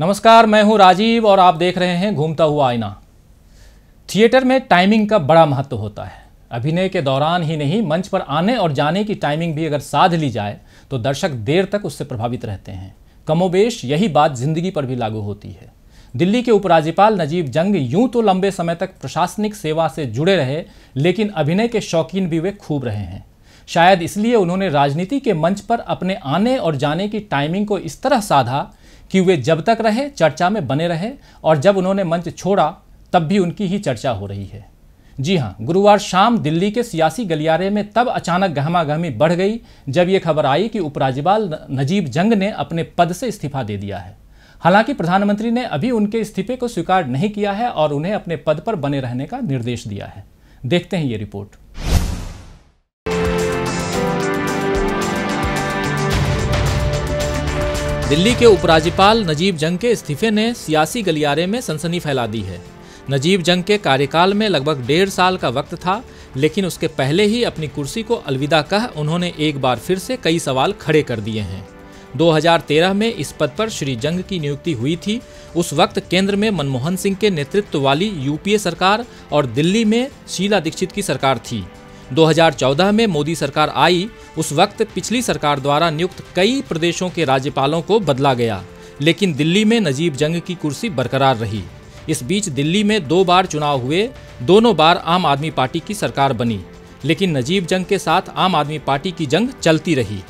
नमस्कार मैं हूं राजीव और आप देख रहे हैं घूमता हुआ आईना थिएटर में टाइमिंग का बड़ा महत्व होता है अभिनय के दौरान ही नहीं मंच पर आने और जाने की टाइमिंग भी अगर साध ली जाए तो दर्शक देर तक उससे प्रभावित रहते हैं कमोबेश यही बात जिंदगी पर भी लागू होती है दिल्ली के उपराज्यपाल नजीब जंग यूं तो लंबे समय तक प्रशासनिक सेवा से जुड़े रहे लेकिन अभिनय के शौकीन भी वे खूब रहे हैं शायद इसलिए उन्होंने राजनीति के मंच पर अपने आने और जाने की टाइमिंग को इस तरह साधा कि वे जब तक रहे चर्चा में बने रहे और जब उन्होंने मंच छोड़ा तब भी उनकी ही चर्चा हो रही है जी हाँ गुरुवार शाम दिल्ली के सियासी गलियारे में तब अचानक गहमागहमी बढ़ गई जब ये खबर आई कि उपराज्यपाल नजीब जंग ने अपने पद से इस्तीफा दे दिया है हालांकि प्रधानमंत्री ने अभी उनके इस्तीफे को स्वीकार नहीं किया है और उन्हें अपने पद पर बने रहने का निर्देश दिया है देखते हैं ये रिपोर्ट दिल्ली के उपराज्यपाल नजीब जंग के इस्तीफे ने सियासी गलियारे में सनसनी फैला दी है नजीब जंग के कार्यकाल में लगभग डेढ़ साल का वक्त था लेकिन उसके पहले ही अपनी कुर्सी को अलविदा कह उन्होंने एक बार फिर से कई सवाल खड़े कर दिए हैं 2013 में इस पद पर श्री जंग की नियुक्ति हुई थी उस वक्त केंद्र में मनमोहन सिंह के नेतृत्व वाली यूपीए सरकार और दिल्ली में शीला दीक्षित की सरकार थी 2014 में मोदी सरकार आई उस वक्त पिछली सरकार द्वारा नियुक्त कई प्रदेशों के राज्यपालों को बदला गया लेकिन दिल्ली में नजीब जंग की कुर्सी बरकरार रही इस बीच दिल्ली में दो बार चुनाव हुए दोनों बार आम आदमी पार्टी की सरकार बनी लेकिन नजीब जंग के साथ आम आदमी पार्टी की जंग चलती रही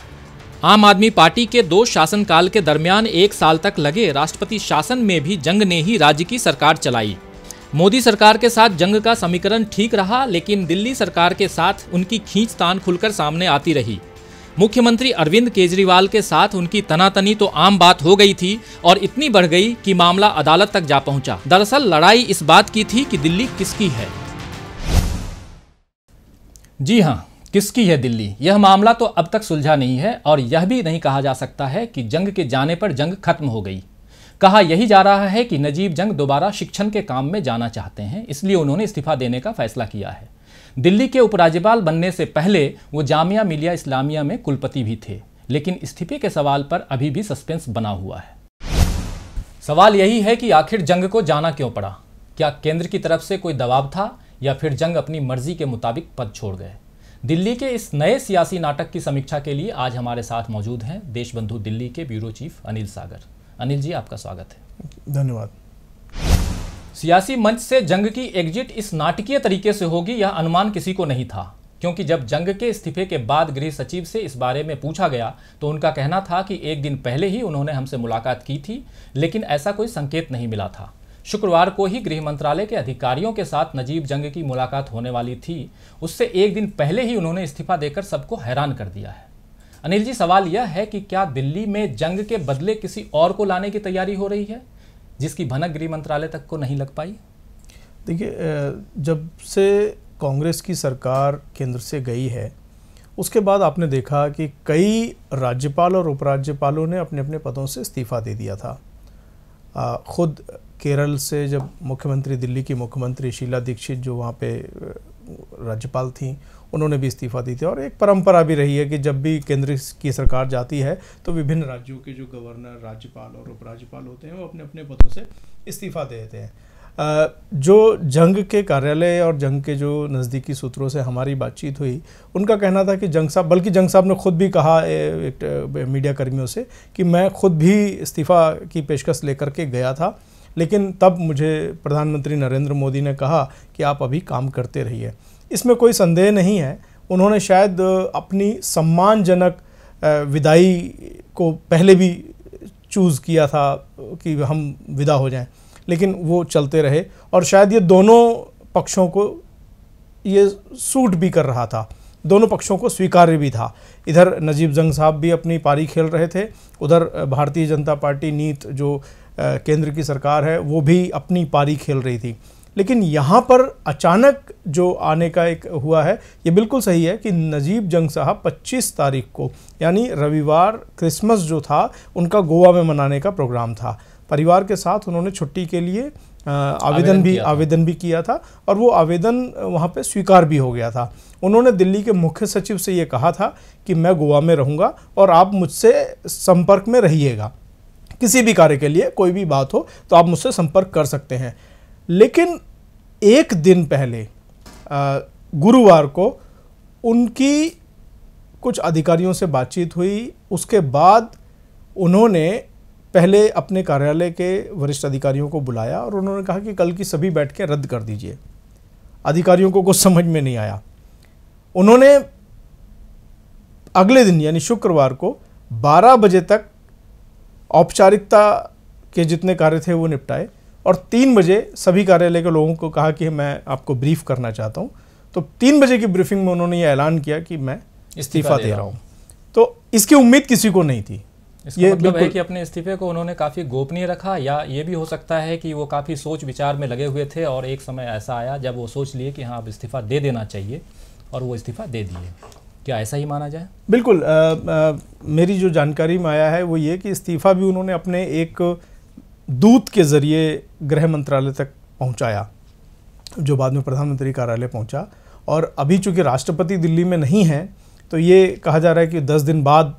आम आदमी पार्टी के दो शासनकाल के दरमियान एक साल तक लगे राष्ट्रपति शासन में भी जंग ने ही राज्य की सरकार चलाई मोदी सरकार के साथ जंग का समीकरण ठीक रहा लेकिन दिल्ली सरकार के साथ उनकी खींचतान खुलकर सामने आती रही मुख्यमंत्री अरविंद केजरीवाल के साथ उनकी तनातनी तो आम बात हो गई थी और इतनी बढ़ गई कि मामला अदालत तक जा पहुंचा दरअसल लड़ाई इस बात की थी कि दिल्ली किसकी है जी हाँ किसकी है दिल्ली यह मामला तो अब तक सुलझा नहीं है और यह भी नहीं कहा जा सकता है कि जंग के जाने पर जंग खत्म हो गई कहा यही जा रहा है कि नजीब जंग दोबारा शिक्षण के काम में जाना चाहते हैं इसलिए उन्होंने इस्तीफा देने का फैसला किया है दिल्ली के उपराज्यपाल बनने से पहले वो जामिया मिलिया इस्लामिया में कुलपति भी थे लेकिन इस्तीफे के सवाल पर अभी भी सस्पेंस बना हुआ है सवाल यही है कि आखिर जंग को जाना क्यों पड़ा क्या केंद्र की तरफ से कोई दबाव था या फिर जंग अपनी मर्जी के मुताबिक पद छोड़ गए दिल्ली के इस नए सियासी नाटक की समीक्षा के लिए आज हमारे साथ मौजूद हैं देशबंधु दिल्ली के ब्यूरो चीफ अनिल सागर अनिल जी आपका स्वागत है धन्यवाद सियासी मंच से जंग की एग्जिट इस नाटकीय तरीके से होगी यह अनुमान किसी को नहीं था क्योंकि जब जंग के इस्तीफे के बाद गृह सचिव से इस बारे में पूछा गया तो उनका कहना था कि एक दिन पहले ही उन्होंने हमसे मुलाकात की थी लेकिन ऐसा कोई संकेत नहीं मिला था शुक्रवार को ही गृह मंत्रालय के अधिकारियों के साथ नजीब जंग की मुलाकात होने वाली थी उससे एक दिन पहले ही उन्होंने इस्तीफा देकर सबको हैरान कर दिया है अनिल जी सवाल यह है कि क्या दिल्ली में जंग के बदले किसी और को लाने की तैयारी हो रही है जिसकी भनक गृह मंत्रालय तक को नहीं लग पाई देखिए जब से कांग्रेस की सरकार केंद्र से गई है उसके बाद आपने देखा कि कई राज्यपाल और उपराज्यपालों ने अपने अपने पदों से इस्तीफा दे दिया था आ, खुद केरल से जब मुख्यमंत्री दिल्ली की मुख्यमंत्री शीला दीक्षित जो वहाँ पे राज्यपाल थीं उन्होंने भी इस्तीफा दी थी और एक परंपरा भी रही है कि जब भी केंद्र की सरकार जाती है तो विभिन्न राज्यों के जो गवर्नर राज्यपाल और उपराज्यपाल होते हैं वो अपने अपने पदों से इस्तीफा दे देते हैं जो जंग के कार्यालय और जंग के जो नज़दीकी सूत्रों से हमारी बातचीत हुई उनका कहना था कि जंग साहब बल्कि जंग साहब ने खुद भी कहा एक मीडिया कर्मियों से कि मैं खुद भी इस्तीफ़ा की पेशकश लेकर के गया था लेकिन तब मुझे प्रधानमंत्री नरेंद्र मोदी ने कहा कि आप अभी काम करते रहिए इसमें कोई संदेह नहीं है उन्होंने शायद अपनी सम्मानजनक विदाई को पहले भी चूज़ किया था कि हम विदा हो जाएं लेकिन वो चलते रहे और शायद ये दोनों पक्षों को ये सूट भी कर रहा था दोनों पक्षों को स्वीकार्य भी था इधर नजीब जंग साहब भी अपनी पारी खेल रहे थे उधर भारतीय जनता पार्टी नीत जो केंद्र की सरकार है वो भी अपनी पारी खेल रही थी लेकिन यहाँ पर अचानक जो आने का एक हुआ है ये बिल्कुल सही है कि नजीब जंग साहब 25 तारीख को यानी रविवार क्रिसमस जो था उनका गोवा में मनाने का प्रोग्राम था परिवार के साथ उन्होंने छुट्टी के लिए आवेदन भी आवेदन भी किया था और वो आवेदन वहाँ पे स्वीकार भी हो गया था उन्होंने दिल्ली के मुख्य सचिव से ये कहा था कि मैं गोवा में रहूँगा और आप मुझसे संपर्क में रहिएगा किसी भी कार्य के लिए कोई भी बात हो तो आप मुझसे संपर्क कर सकते हैं लेकिन एक दिन पहले गुरुवार को उनकी कुछ अधिकारियों से बातचीत हुई उसके बाद उन्होंने पहले अपने कार्यालय के वरिष्ठ अधिकारियों को बुलाया और उन्होंने कहा कि कल की सभी बैठकें रद्द कर दीजिए अधिकारियों को कुछ समझ में नहीं आया उन्होंने अगले दिन यानी शुक्रवार को 12 बजे तक औपचारिकता के जितने कार्य थे वो निपटाए और तीन बजे सभी कार्यालय के लोगों को कहा कि मैं आपको ब्रीफ करना चाहता हूँ तो तीन बजे की ब्रीफिंग में उन्होंने ये ऐलान किया कि मैं इस्तीफा दे रहा हूँ तो इसकी उम्मीद किसी को नहीं थी ये मतलब है कि अपने इस्तीफे को उन्होंने काफ़ी गोपनीय रखा या ये भी हो सकता है कि वो काफ़ी सोच विचार में लगे हुए थे और एक समय ऐसा आया जब वो सोच लिए कि हाँ अब इस्तीफा दे देना चाहिए और वो इस्तीफा दे दिए क्या ऐसा ही माना जाए बिल्कुल आ, आ, मेरी जो जानकारी में आया है वो ये कि इस्तीफा भी उन्होंने अपने एक दूत के ज़रिए गृह मंत्रालय तक पहुंचाया जो बाद में प्रधानमंत्री कार्यालय पहुंचा और अभी चूंकि राष्ट्रपति दिल्ली में नहीं है तो ये कहा जा रहा है कि दस दिन बाद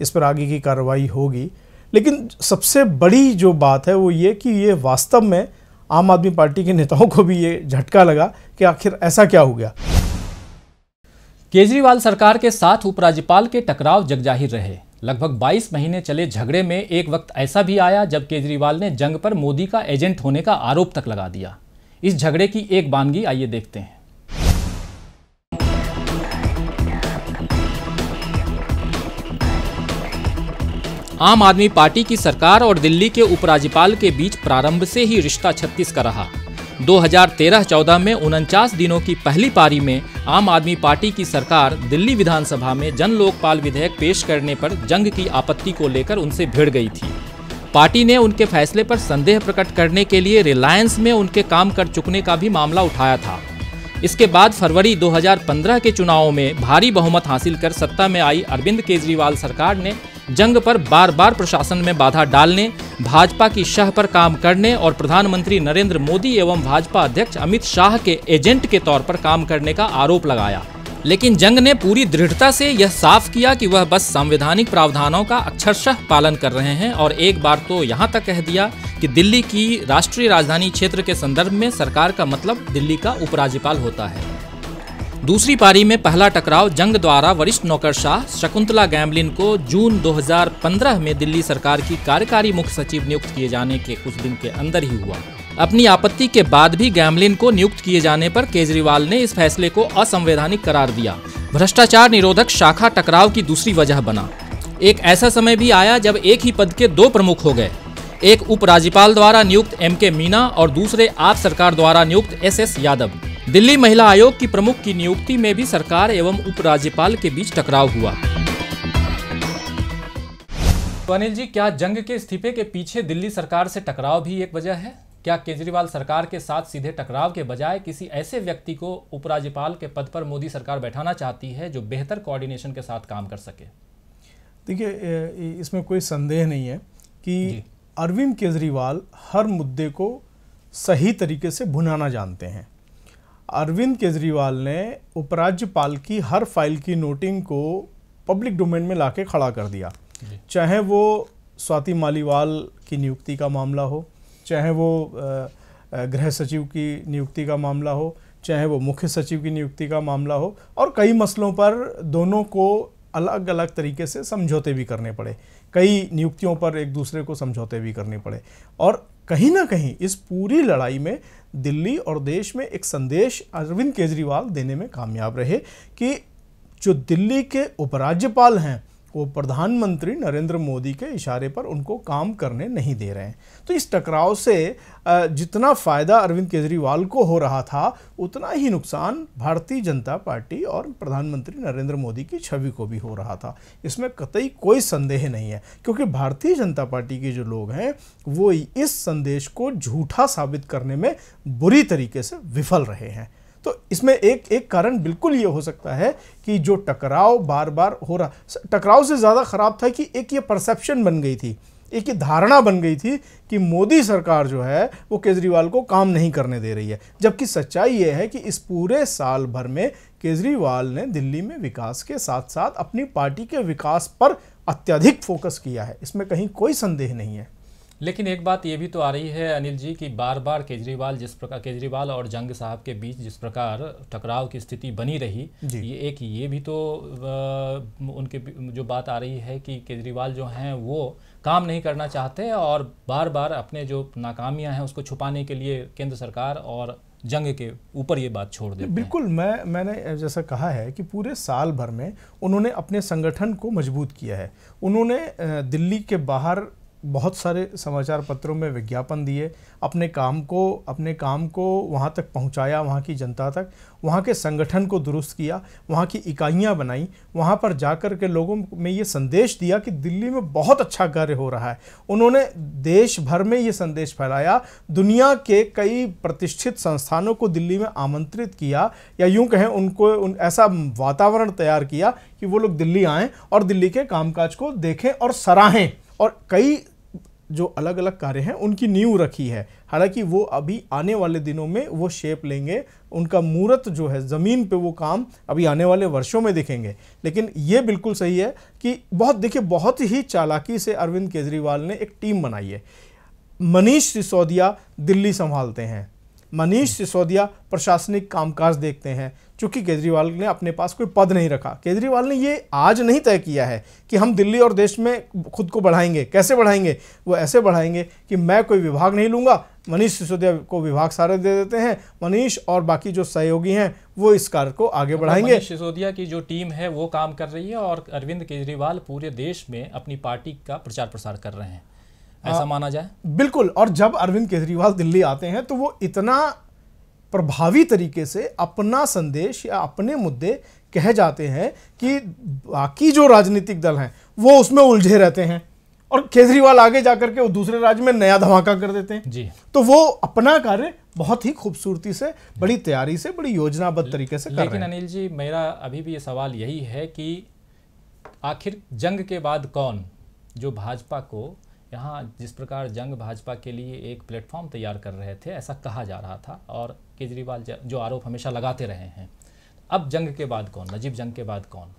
इस पर आगे की कार्रवाई होगी लेकिन सबसे बड़ी जो बात है वो ये कि ये वास्तव में आम आदमी पार्टी के नेताओं को भी ये झटका लगा कि आखिर ऐसा क्या हो गया केजरीवाल सरकार के साथ उपराज्यपाल के टकराव जगजाहिर रहे लगभग 22 महीने चले झगड़े में एक वक्त ऐसा भी आया जब केजरीवाल ने जंग पर मोदी का एजेंट होने का आरोप तक लगा दिया इस झगड़े की एक बानगी आइए देखते हैं आम आदमी पार्टी की सरकार और दिल्ली के उपराज्यपाल के बीच प्रारंभ से ही रिश्ता छत्तीस का रहा 2013-14 में उनचास दिनों की पहली पारी में आम आदमी पार्टी की सरकार दिल्ली विधानसभा में जन लोकपाल विधेयक पेश करने पर जंग की आपत्ति को लेकर उनसे भिड़ गई थी पार्टी ने उनके फैसले पर संदेह प्रकट करने के लिए रिलायंस में उनके काम कर चुकने का भी मामला उठाया था इसके बाद फरवरी 2015 के चुनावों में भारी बहुमत हासिल कर सत्ता में आई अरविंद केजरीवाल सरकार ने जंग पर बार बार प्रशासन में बाधा डालने भाजपा की शह पर काम करने और प्रधानमंत्री नरेंद्र मोदी एवं भाजपा अध्यक्ष अमित शाह के एजेंट के तौर पर काम करने का आरोप लगाया लेकिन जंग ने पूरी दृढ़ता से यह साफ किया कि वह बस संवैधानिक प्रावधानों का अक्षरशः पालन कर रहे हैं और एक बार तो यहाँ तक कह दिया कि दिल्ली की राष्ट्रीय राजधानी क्षेत्र के संदर्भ में सरकार का मतलब दिल्ली का उपराज्यपाल होता है दूसरी पारी में पहला टकराव जंग द्वारा वरिष्ठ नौकरशाह शकुंतला गैम्बलिन को जून 2015 में दिल्ली सरकार की कार्यकारी मुख्य सचिव नियुक्त किए जाने के कुछ दिन के अंदर ही हुआ अपनी आपत्ति के बाद भी गैमलिन को नियुक्त किए जाने पर केजरीवाल ने इस फैसले को असंवैधानिक करार दिया भ्रष्टाचार निरोधक शाखा टकराव की दूसरी वजह बना एक ऐसा समय भी आया जब एक ही पद के दो प्रमुख हो गए एक उपराज्यपाल द्वारा नियुक्त एम के मीना और दूसरे आप सरकार द्वारा नियुक्त एस एस यादव दिल्ली महिला आयोग की प्रमुख की नियुक्ति में भी सरकार एवं उपराज्यपाल के बीच टकराव हुआ तो अनिल जी क्या जंग के इस्तीफे के पीछे दिल्ली सरकार से टकराव भी एक वजह है क्या केजरीवाल सरकार के साथ सीधे टकराव के बजाय किसी ऐसे व्यक्ति को उपराज्यपाल के पद पर मोदी सरकार बैठाना चाहती है जो बेहतर कोऑर्डिनेशन के साथ काम कर सके देखिए इसमें कोई संदेह नहीं है कि अरविंद केजरीवाल हर मुद्दे को सही तरीके से भुनाना जानते हैं अरविंद केजरीवाल ने उपराज्यपाल की हर फाइल की नोटिंग को पब्लिक डोमेन में लाके खड़ा कर दिया चाहे वो स्वाति मालीवाल की नियुक्ति का मामला हो चाहे वो गृह सचिव की नियुक्ति का मामला हो चाहे वो मुख्य सचिव की नियुक्ति का मामला हो और कई मसलों पर दोनों को अलग अलग तरीके से समझौते भी करने पड़े कई नियुक्तियों पर एक दूसरे को समझौते भी करने पड़े और कहीं ना कहीं इस पूरी लड़ाई में दिल्ली और देश में एक संदेश अरविंद केजरीवाल देने में कामयाब रहे कि जो दिल्ली के उपराज्यपाल हैं वो प्रधानमंत्री नरेंद्र मोदी के इशारे पर उनको काम करने नहीं दे रहे हैं तो इस टकराव से जितना फ़ायदा अरविंद केजरीवाल को हो रहा था उतना ही नुकसान भारतीय जनता पार्टी और प्रधानमंत्री नरेंद्र मोदी की छवि को भी हो रहा था इसमें कतई कोई संदेह नहीं है क्योंकि भारतीय जनता पार्टी के जो लोग हैं वो इस संदेश को झूठा साबित करने में बुरी तरीके से विफल रहे हैं तो इसमें एक एक कारण बिल्कुल ये हो सकता है कि जो टकराव बार बार हो रहा टकराव से ज़्यादा ख़राब था कि एक ये परसेप्शन बन गई थी एक ये धारणा बन गई थी कि मोदी सरकार जो है वो केजरीवाल को काम नहीं करने दे रही है जबकि सच्चाई ये है कि इस पूरे साल भर में केजरीवाल ने दिल्ली में विकास के साथ साथ अपनी पार्टी के विकास पर अत्यधिक फोकस किया है इसमें कहीं कोई संदेह नहीं है लेकिन एक बात ये भी तो आ रही है अनिल जी कि बार बार केजरीवाल जिस प्रकार केजरीवाल और जंग साहब के बीच जिस प्रकार टकराव की स्थिति बनी रही ये एक ये भी तो आ, उनके जो बात आ रही है कि केजरीवाल जो हैं वो काम नहीं करना चाहते और बार बार अपने जो नाकामियां हैं उसको छुपाने के लिए केंद्र सरकार और जंग के ऊपर ये बात छोड़ देते बिल्कुल मैं मैंने जैसा कहा है कि पूरे साल भर में उन्होंने अपने संगठन को मजबूत किया है उन्होंने दिल्ली के बाहर बहुत सारे समाचार पत्रों में विज्ञापन दिए अपने काम को अपने काम को वहाँ तक पहुँचाया वहाँ की जनता तक वहाँ के संगठन को दुरुस्त किया वहाँ की इकाइयाँ बनाई वहाँ पर जाकर के लोगों में ये संदेश दिया कि दिल्ली में बहुत अच्छा कार्य हो रहा है उन्होंने देश भर में ये संदेश फैलाया दुनिया के कई प्रतिष्ठित संस्थानों को दिल्ली में आमंत्रित किया या यूँ कहें उनको उन ऐसा वातावरण तैयार किया कि वो लोग दिल्ली आएँ और दिल्ली के कामकाज को देखें और सराहें और कई जो अलग अलग कार्य हैं उनकी नींव रखी है हालांकि वो अभी आने वाले दिनों में वो शेप लेंगे उनका मूर्त जो है ज़मीन पे वो काम अभी आने वाले वर्षों में दिखेंगे लेकिन ये बिल्कुल सही है कि बहुत देखिए बहुत ही चालाकी से अरविंद केजरीवाल ने एक टीम बनाई है मनीष सिसोदिया दिल्ली संभालते हैं मनीष सिसोदिया प्रशासनिक कामकाज देखते हैं चूंकि केजरीवाल ने अपने पास कोई पद नहीं रखा केजरीवाल ने ये आज नहीं तय किया है कि हम दिल्ली और देश में खुद को बढ़ाएंगे कैसे बढ़ाएंगे वो ऐसे बढ़ाएंगे कि मैं कोई विभाग नहीं लूँगा मनीष सिसोदिया को विभाग सारे दे देते हैं मनीष और बाकी जो सहयोगी हैं वो इस कार्य को आगे मतलब बढ़ाएंगे मनीष सिसोदिया की जो टीम है वो काम कर रही है और अरविंद केजरीवाल पूरे देश में अपनी पार्टी का प्रचार प्रसार कर रहे हैं ऐसा हाँ। माना जाए बिल्कुल और जब अरविंद केजरीवाल दिल्ली आते हैं तो वो इतना प्रभावी तरीके से अपना संदेश या अपने मुद्दे कह जाते हैं कि बाकी जो राजनीतिक दल हैं वो उसमें उलझे रहते हैं और केजरीवाल आगे जाकर के वो दूसरे राज्य में नया धमाका कर देते हैं जी तो वो अपना कार्य बहुत ही खूबसूरती से बड़ी तैयारी से बड़ी योजनाबद्ध तरीके से कर लेकिन हैं। अनिल जी मेरा अभी भी ये सवाल यही है कि आखिर जंग के बाद कौन जो भाजपा को यहाँ जिस प्रकार जंग भाजपा के लिए एक प्लेटफॉर्म तैयार कर रहे थे ऐसा कहा जा रहा था और केजरीवाल जो आरोप हमेशा लगाते रहे हैं अब जंग के बाद कौन नजीब जंग के बाद कौन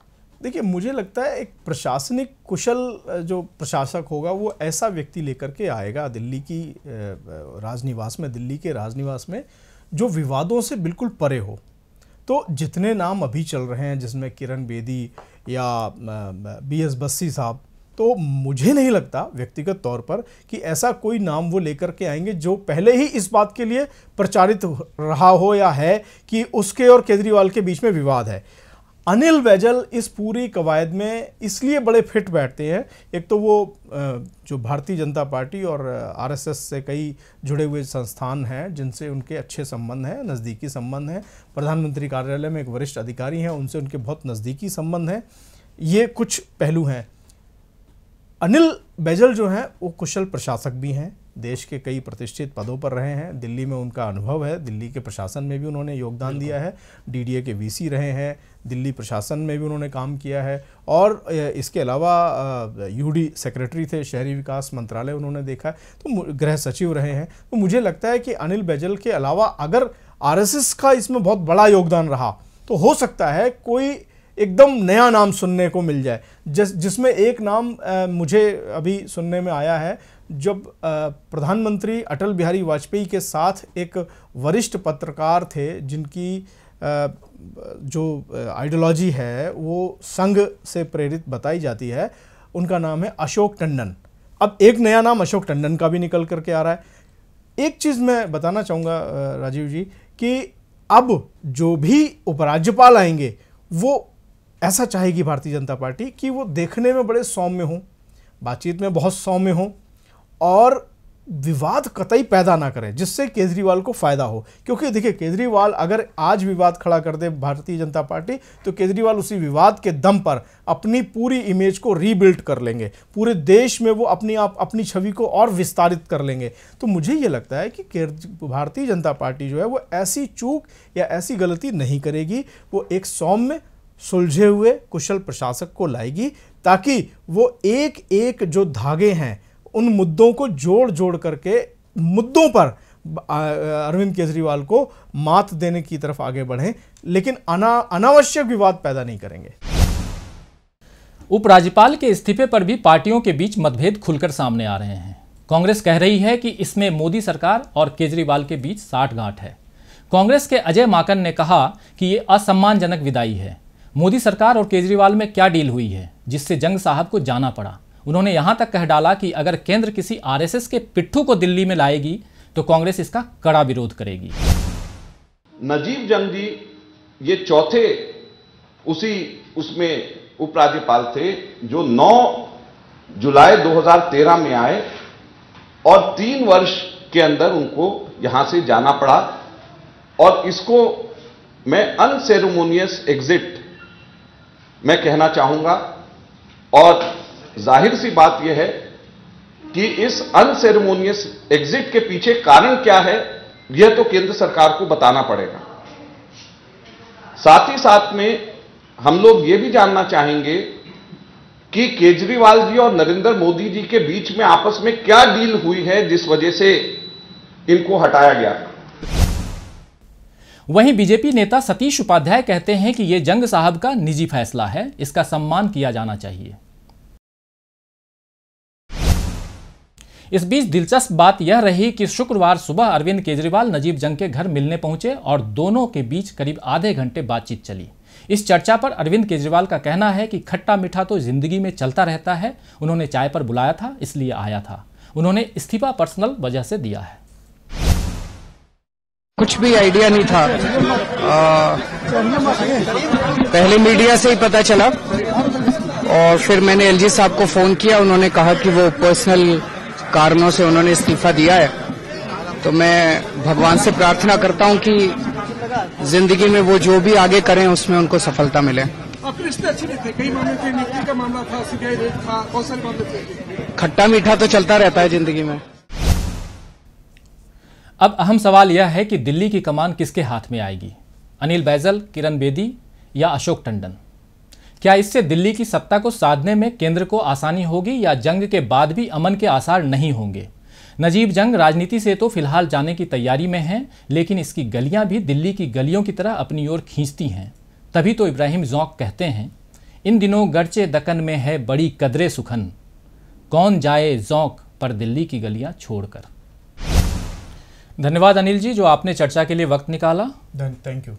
देखिए मुझे लगता है एक प्रशासनिक कुशल जो प्रशासक होगा वो ऐसा व्यक्ति लेकर के आएगा दिल्ली की राजनिवास में दिल्ली के राजनिवास में जो विवादों से बिल्कुल परे हो तो जितने नाम अभी चल रहे हैं जिसमें किरण बेदी या बी एस बस्सी साहब तो मुझे नहीं लगता व्यक्तिगत तौर पर कि ऐसा कोई नाम वो लेकर के आएंगे जो पहले ही इस बात के लिए प्रचारित रहा हो या है कि उसके और केजरीवाल के बीच में विवाद है अनिल बैजल इस पूरी कवायद में इसलिए बड़े फिट बैठते हैं एक तो वो जो भारतीय जनता पार्टी और आरएसएस से कई जुड़े हुए संस्थान हैं जिनसे उनके अच्छे संबंध हैं नज़दीकी संबंध हैं प्रधानमंत्री कार्यालय में एक वरिष्ठ अधिकारी हैं उनसे उनके बहुत नज़दीकी संबंध हैं ये कुछ पहलू हैं अनिल बैजल जो हैं वो कुशल प्रशासक भी हैं देश के कई प्रतिष्ठित पदों पर रहे हैं दिल्ली में उनका अनुभव है दिल्ली के प्रशासन में भी उन्होंने योगदान दिया है डीडीए के वीसी रहे हैं दिल्ली प्रशासन में भी उन्होंने काम किया है और इसके अलावा यूडी सेक्रेटरी थे शहरी विकास मंत्रालय उन्होंने देखा है तो गृह सचिव रहे हैं तो मुझे लगता है कि अनिल बैजल के अलावा अगर आर का इसमें बहुत बड़ा योगदान रहा तो हो सकता है कोई एकदम नया नाम सुनने को मिल जाए जिस जिसमें एक नाम आ, मुझे अभी सुनने में आया है जब प्रधानमंत्री अटल बिहारी वाजपेयी के साथ एक वरिष्ठ पत्रकार थे जिनकी आ, जो आइडियोलॉजी है वो संघ से प्रेरित बताई जाती है उनका नाम है अशोक टंडन अब एक नया नाम अशोक टंडन का भी निकल करके आ रहा है एक चीज़ मैं बताना चाहूँगा राजीव जी कि अब जो भी उपराज्यपाल आएंगे वो ऐसा चाहेगी भारतीय जनता पार्टी कि वो देखने में बड़े सौम्य हों बातचीत में बहुत सौम्य हों और विवाद कतई पैदा ना करें जिससे केजरीवाल को फ़ायदा हो क्योंकि देखिए केजरीवाल अगर आज विवाद खड़ा कर दे भारतीय जनता पार्टी तो केजरीवाल उसी विवाद के दम पर अपनी पूरी इमेज को रीबिल्ट कर लेंगे पूरे देश में वो अपनी आप अपनी छवि को और विस्तारित कर लेंगे तो मुझे ये लगता है कि भारतीय जनता पार्टी जो है वो ऐसी चूक या ऐसी गलती नहीं करेगी वो एक सौम्य सुलझे हुए कुशल प्रशासक को लाएगी ताकि वो एक एक जो धागे हैं उन मुद्दों को जोड़ जोड़ करके मुद्दों पर अरविंद केजरीवाल को मात देने की तरफ आगे बढ़ें लेकिन अना अनावश्यक विवाद पैदा नहीं करेंगे उपराज्यपाल के इस्तीफे पर भी पार्टियों के बीच मतभेद खुलकर सामने आ रहे हैं कांग्रेस कह रही है कि इसमें मोदी सरकार और केजरीवाल के बीच साठ गांठ है कांग्रेस के अजय माकन ने कहा कि ये असम्मानजनक विदाई है मोदी सरकार और केजरीवाल में क्या डील हुई है जिससे जंग साहब को जाना पड़ा उन्होंने यहां तक कह डाला कि अगर केंद्र किसी आरएसएस के पिट्ठू को दिल्ली में लाएगी तो कांग्रेस इसका कड़ा विरोध करेगी नजीब जंग जी ये चौथे उसी उसमें उपराज्यपाल थे जो 9 जुलाई 2013 में आए और तीन वर्ष के अंदर उनको यहां से जाना पड़ा और इसको मैं अनसेरेमोनियस एग्जिट मैं कहना चाहूंगा और जाहिर सी बात यह है कि इस अनसेरेमोनियस एग्जिट के पीछे कारण क्या है यह तो केंद्र सरकार को बताना पड़ेगा साथ ही साथ में हम लोग यह भी जानना चाहेंगे कि केजरीवाल जी और नरेंद्र मोदी जी के बीच में आपस में क्या डील हुई है जिस वजह से इनको हटाया गया था वहीं बीजेपी नेता सतीश उपाध्याय कहते हैं कि ये जंग साहब का निजी फैसला है इसका सम्मान किया जाना चाहिए इस बीच दिलचस्प बात यह रही कि शुक्रवार सुबह अरविंद केजरीवाल नजीब जंग के घर मिलने पहुंचे और दोनों के बीच करीब आधे घंटे बातचीत चली इस चर्चा पर अरविंद केजरीवाल का कहना है कि खट्टा मीठा तो जिंदगी में चलता रहता है उन्होंने चाय पर बुलाया था इसलिए आया था उन्होंने इस्तीफा पर्सनल वजह से दिया है कुछ भी आइडिया नहीं था आ, पहले मीडिया से ही पता चला और फिर मैंने एलजी साहब को फोन किया उन्होंने कहा कि वो पर्सनल कारणों से उन्होंने इस्तीफा दिया है तो मैं भगवान से प्रार्थना करता हूं कि जिंदगी में वो जो भी आगे करें उसमें उनको सफलता मिले खट्टा मीठा तो चलता रहता है जिंदगी में अब अहम सवाल यह है कि दिल्ली की कमान किसके हाथ में आएगी अनिल बैजल किरण बेदी या अशोक टंडन क्या इससे दिल्ली की सत्ता को साधने में केंद्र को आसानी होगी या जंग के बाद भी अमन के आसार नहीं होंगे नजीब जंग राजनीति से तो फिलहाल जाने की तैयारी में हैं लेकिन इसकी गलियां भी दिल्ली की गलियों की तरह अपनी ओर खींचती हैं तभी तो इब्राहिम जौक कहते हैं इन दिनों गर्चे दकन में है बड़ी कदरे सुखन कौन जाए जौक पर दिल्ली की गलियां छोड़कर धन्यवाद अनिल जी जो आपने चर्चा के लिए वक्त निकाला थैंक यू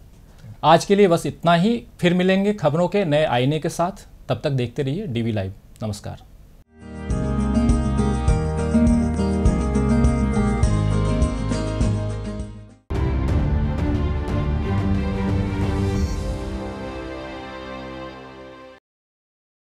आज के लिए बस इतना ही फिर मिलेंगे खबरों के नए आईने के साथ तब तक देखते रहिए डीवी लाइव नमस्कार